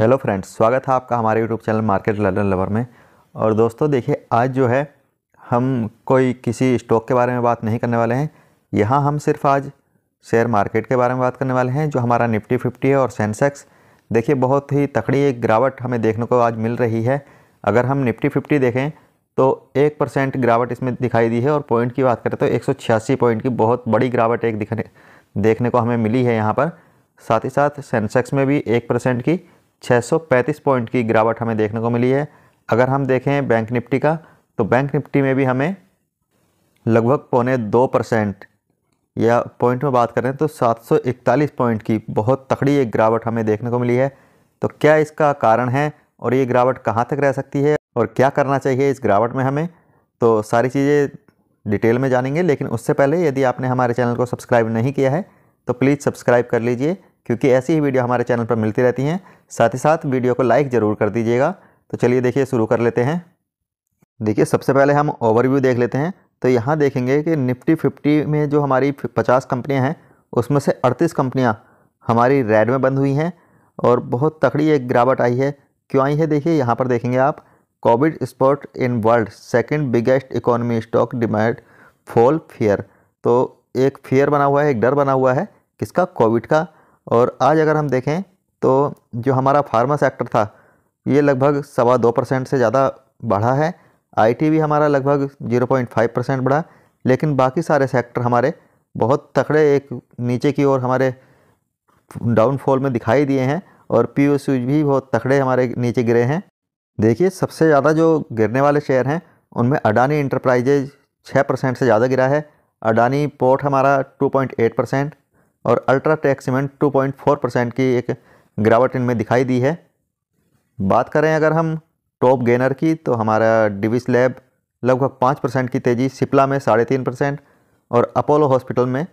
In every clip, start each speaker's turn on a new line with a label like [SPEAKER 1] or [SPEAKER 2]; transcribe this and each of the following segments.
[SPEAKER 1] hello friends स्वागत है आपका हमारे YouTube channel market learn lover में और दोस्तों देखिए आज जो है हम कोई किसी स्टॉक के बारे में बात नहीं करने वाले हैं यहाँ हम सिर्फ आज शेयर मार्केट के बारे में बात करने वाले हैं जो हमारा निफ्टी फिफ्टी है और सेंसेक्स देखिए बहुत ही तकड़ी एक गिरावट हमें देखने को आज मिल रही है अगर हम निफ्टी फिफ्टी देखें तो एक परसेंट गिरावट इसमें दिखाई दी है और पॉइंट की बात करें तो एक पॉइंट की बहुत बड़ी गिरावट एक दिखने देखने को हमें मिली है यहाँ पर साथ ही साथ सेंसेक्स में भी एक परसेंट की 635 पॉइंट की गिरावट हमें देखने को मिली है अगर हम देखें बैंक निफ्टी का तो बैंक निफ्टी में भी हमें लगभग पौने दो परसेंट या पॉइंट में बात करें तो 741 पॉइंट की बहुत तकड़ी एक गिरावट हमें देखने को मिली है तो क्या इसका कारण है और ये गिरावट कहाँ तक रह सकती है और क्या करना चाहिए इस गिरावट में हमें तो सारी चीज़ें डिटेल में जानेंगे लेकिन उससे पहले यदि आपने हमारे चैनल को सब्सक्राइब नहीं किया है तो प्लीज़ सब्सक्राइब कर लीजिए क्योंकि ऐसी ही वीडियो हमारे चैनल पर मिलती रहती हैं साथ ही साथ वीडियो को लाइक ज़रूर कर दीजिएगा तो चलिए देखिए शुरू कर लेते हैं देखिए सबसे पहले हम ओवरव्यू देख लेते हैं तो यहाँ देखेंगे कि निफ्टी फिफ्टी में जो हमारी पचास कंपनियाँ हैं उसमें से अड़तीस कंपनियाँ हमारी रेड में बंद हुई हैं और बहुत तकड़ी एक गिरावट आई है क्यों आई है देखिए यहाँ पर देखेंगे आप Covid spot in world second biggest economy stock demand fall fair तो एक फेयर बना हुआ है एक डर बना हुआ है किसका कोविड का और आज अगर हम देखें तो जो हमारा फार्मा सेक्टर था ये लगभग सवा दो परसेंट से ज़्यादा बढ़ा है आईटी भी हमारा लगभग जीरो पॉइंट फाइव परसेंट बढ़ा लेकिन बाकी सारे सेक्टर हमारे बहुत तकड़े एक नीचे की ओर हमारे डाउनफॉल में दिखाई दिए हैं और पी भी बहुत तकड़े हमारे नीचे गिरे हैं देखिए सबसे ज़्यादा जो गिरने वाले शेयर हैं उनमें अडानी इंटरप्राइजेज छः परसेंट से ज़्यादा गिरा है अडानी पोर्ट हमारा टू पॉइंट एट परसेंट और अल्ट्राटेक सीमेंट 2.4 परसेंट की एक गिरावट इनमें दिखाई दी है बात करें अगर हम टॉप गेनर की तो हमारा डिविस लैब लगभग पाँच परसेंट की तेज़ी सिप्ला में साढ़े तीन परसेंट और अपोलो हॉस्पिटल में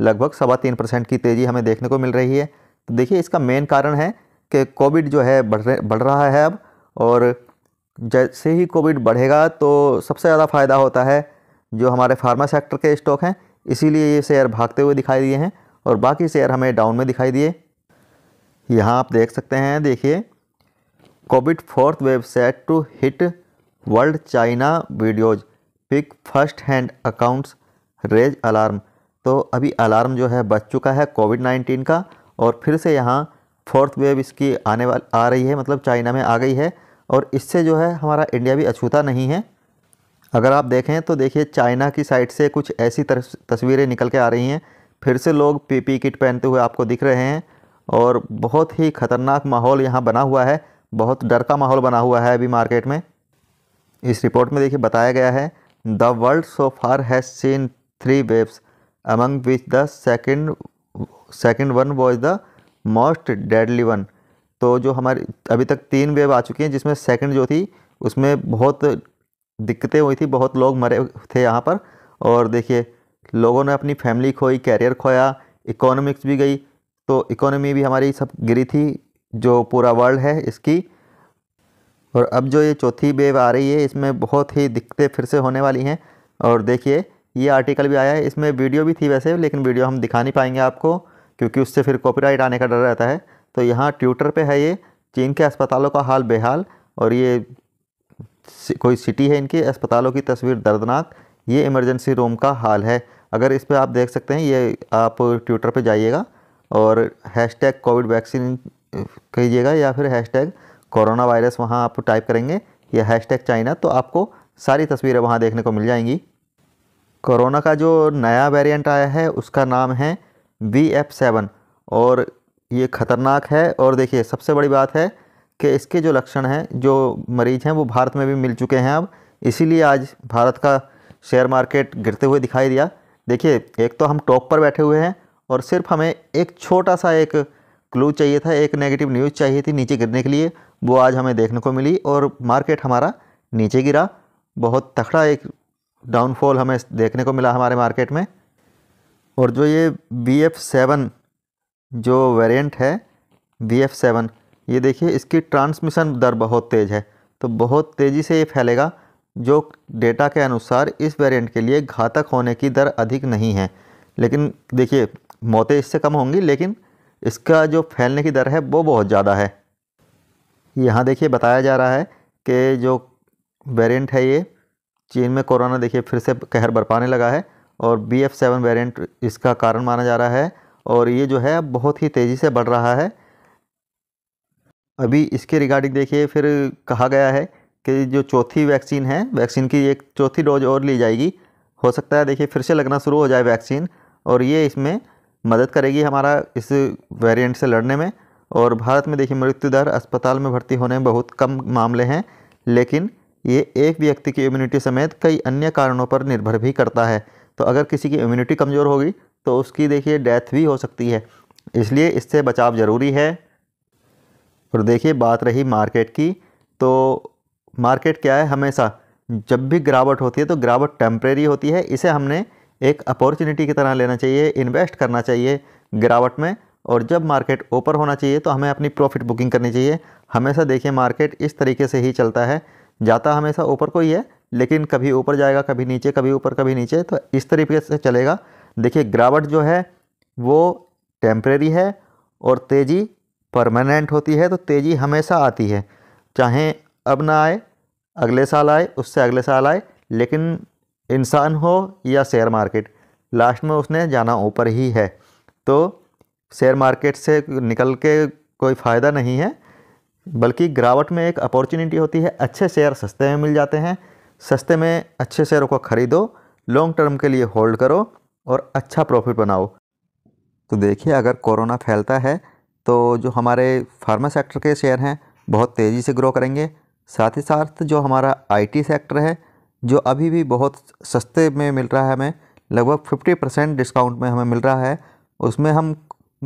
[SPEAKER 1] लगभग सवा तीन परसेंट की तेज़ी हमें देखने को मिल रही है तो देखिए इसका मेन कारण है कि कोविड जो है बढ़ बढ़ रहा है अब और जैसे ही कोविड बढ़ेगा तो सबसे ज़्यादा फ़ायदा होता है जो हमारे फार्मा सेक्टर के स्टॉक हैं इसीलिए ये शेयर भागते हुए दिखाई दिए हैं और बाकी शेयर हमें डाउन में दिखाई दिए यहाँ आप देख सकते हैं देखिए Covid fourth wave set to hit world China videos pick first hand accounts raise alarm तो अभी अलार्म जो है बच चुका है कोविड नाइन्टीन का और फिर से यहाँ फोर्थ वेव इसकी आने वाली आ रही है मतलब चाइना में आ गई है और इससे जो है हमारा इंडिया भी अछूता नहीं है अगर आप देखें तो देखिए चाइना की साइड से कुछ ऐसी तस्वीरें निकल के आ रही हैं फिर से लोग पीपी किट पहनते हुए आपको दिख रहे हैं और बहुत ही ख़तरनाक माहौल यहाँ बना हुआ है बहुत डर का माहौल बना हुआ है अभी मार्केट में इस रिपोर्ट में देखिए बताया गया है the world so far has seen three waves among which the second second one was the most deadly one तो जो हमारी अभी तक तीन वेव आ चुकी हैं जिसमें सेकेंड जो थी उसमें बहुत दिक्कतें हुई थी बहुत लोग मरे थे यहाँ पर और देखिए लोगों ने अपनी फैमिली खोई कैरियर खोया इकोनॉमिक्स भी गई तो इकोनॉमी भी हमारी सब गिरी थी जो पूरा वर्ल्ड है इसकी और अब जो ये चौथी वेव आ रही है इसमें बहुत ही दिक्कतें फिर से होने वाली हैं और देखिए ये आर्टिकल भी आया है इसमें वीडियो भी थी वैसे लेकिन वीडियो हम दिखा नहीं पाएंगे आपको क्योंकि उससे फिर कॉपीराइट आने का डर रहता है तो यहाँ ट्विटर पे है ये चीन के अस्पतालों का हाल बेहाल और ये कोई सिटी है इनकी अस्पतालों की तस्वीर दर्दनाक ये इमरजेंसी रूम का हाल है अगर इस पर आप देख सकते हैं ये आप ट्विटर पे जाइएगा और हैश टैग कोविड वैक्सीन कहिएगा या फिर हैश टैग कोरोना वायरस वहाँ आप टाइप करेंगे या हैश टैग चाइना तो आपको सारी तस्वीरें वहाँ देखने को मिल जाएंगी कोरोना का जो नया वेरिएंट आया है उसका नाम है वी एफ सेवन और ये ख़तरनाक है और देखिए सबसे बड़ी बात है कि इसके जो लक्षण हैं जो मरीज़ हैं वो भारत में भी मिल चुके हैं अब इसीलिए आज भारत का शेयर मार्केट गिरते हुए दिखाई दिया देखिए एक तो हम टॉप पर बैठे हुए हैं और सिर्फ हमें एक छोटा सा एक क्लू चाहिए था एक नेगेटिव न्यूज़ चाहिए थी नीचे गिरने के लिए वो आज हमें देखने को मिली और मार्केट हमारा नीचे गिरा बहुत तखड़ा एक डाउनफॉल हमें देखने को मिला हमारे मार्केट में और जो ये बी एफ़ सेवन जो वेरिएंट है बी एफ़ सेवन ये देखिए इसकी ट्रांसमिशन दर बहुत तेज़ है तो बहुत तेज़ी से ये फैलेगा जो डेटा के अनुसार इस वेरिएंट के लिए घातक होने की दर अधिक नहीं है लेकिन देखिए मौतें इससे कम होंगी लेकिन इसका जो फैलने की दर है वो बहुत ज़्यादा है यहाँ देखिए बताया जा रहा है कि जो वेरिएंट है ये चीन में कोरोना देखिए फिर से कहर बरपाने लगा है और बी एफ सेवन वेरियंट इसका कारण माना जा रहा है और ये जो है बहुत ही तेज़ी से बढ़ रहा है अभी इसके रिगार्डिंग देखिए फिर कहा गया है कि जो चौथी वैक्सीन है वैक्सीन की एक चौथी डोज और ली जाएगी हो सकता है देखिए फिर से लगना शुरू हो जाए वैक्सीन और ये इसमें मदद करेगी हमारा इस वेरिएंट से लड़ने में और भारत में देखिए मृत्यु दर अस्पताल में भर्ती होने में बहुत कम मामले हैं लेकिन ये एक व्यक्ति की इम्यूनिटी समेत कई अन्य कारणों पर निर्भर भी करता है तो अगर किसी की इम्यूनिटी कमज़ोर होगी तो उसकी देखिए डेथ भी हो सकती है इसलिए इससे बचाव ज़रूरी है और देखिए बात रही मार्केट की तो मार्केट क्या है हमेशा जब भी गिरावट होती है तो गिरावट टेम्प्रेरी होती है इसे हमने एक अपॉर्चुनिटी की तरह लेना चाहिए इन्वेस्ट करना चाहिए गिरावट में और जब मार्केट ओपर होना चाहिए तो हमें अपनी प्रॉफिट बुकिंग करनी चाहिए हमेशा देखिए मार्केट इस तरीके से ही चलता है जाता हमेशा ऊपर को ही है लेकिन कभी ऊपर जाएगा कभी नीचे कभी ऊपर कभी नीचे तो इस तरीके से चलेगा देखिए गिरावट जो है वो टेम्प्रेरी है और तेज़ी परमानेंट होती है तो तेज़ी हमेशा आती है चाहे अब ना आए अगले साल आए उससे अगले साल आए लेकिन इंसान हो या शेयर मार्केट लास्ट में उसने जाना ऊपर ही है तो शेयर मार्केट से निकल के कोई फ़ायदा नहीं है बल्कि गिरावट में एक अपॉर्चुनिटी होती है अच्छे शेयर सस्ते में मिल जाते हैं सस्ते में अच्छे शेयरों को ख़रीदो लॉन्ग टर्म के लिए होल्ड करो और अच्छा प्रॉफिट बनाओ तो देखिए अगर कोरोना फैलता है तो जो हमारे फार्मा सेक्टर के शेयर हैं बहुत तेज़ी से ग्रो करेंगे साथ ही साथ जो हमारा आईटी सेक्टर है जो अभी भी बहुत सस्ते में मिल रहा है हमें लगभग फिफ्टी परसेंट डिस्काउंट में हमें मिल रहा है उसमें हम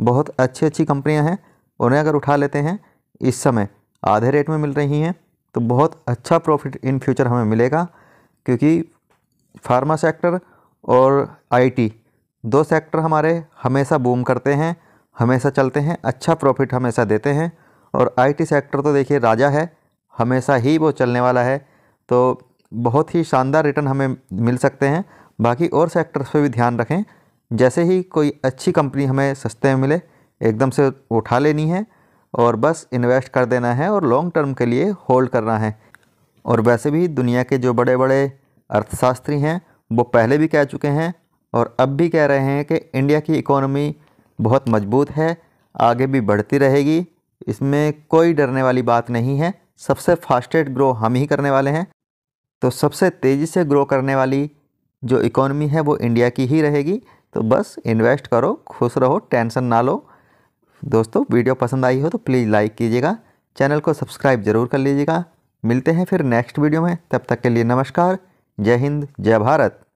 [SPEAKER 1] बहुत अच्छी अच्छी कंपनियां हैं उन्हें अगर उठा लेते हैं इस समय आधे रेट में मिल रही हैं तो बहुत अच्छा प्रॉफिट इन फ्यूचर हमें मिलेगा क्योंकि फार्मा सेक्टर और आईटी दो सेक्टर हमारे हमेशा बूम करते हैं हमेशा चलते हैं अच्छा प्रॉफिट हमेशा देते हैं और आईटी सेक्टर तो देखिए राजा है हमेशा ही वो चलने वाला है तो बहुत ही शानदार रिटर्न हमें मिल सकते हैं बाकी और सेक्टर्स पे भी ध्यान रखें जैसे ही कोई अच्छी कंपनी हमें सस्ते में मिले एकदम से उठा लेनी है और बस इन्वेस्ट कर देना है और लॉन्ग टर्म के लिए होल्ड करना है और वैसे भी दुनिया के जो बड़े बड़े अर्थशास्त्री हैं वो पहले भी कह चुके हैं और अब भी कह रहे हैं कि इंडिया की इकोनॉमी बहुत मजबूत है आगे भी बढ़ती रहेगी इसमें कोई डरने वाली बात नहीं है सबसे फास्टेस्ट ग्रो हम ही करने वाले हैं तो सबसे तेज़ी से ग्रो करने वाली जो इकोनॉमी है वो इंडिया की ही रहेगी तो बस इन्वेस्ट करो खुश रहो टेंशन ना लो दोस्तों वीडियो पसंद आई हो तो प्लीज़ लाइक कीजिएगा चैनल को सब्सक्राइब ज़रूर कर लीजिएगा मिलते हैं फिर नेक्स्ट वीडियो में तब तक के लिए नमस्कार जय हिंद जय भारत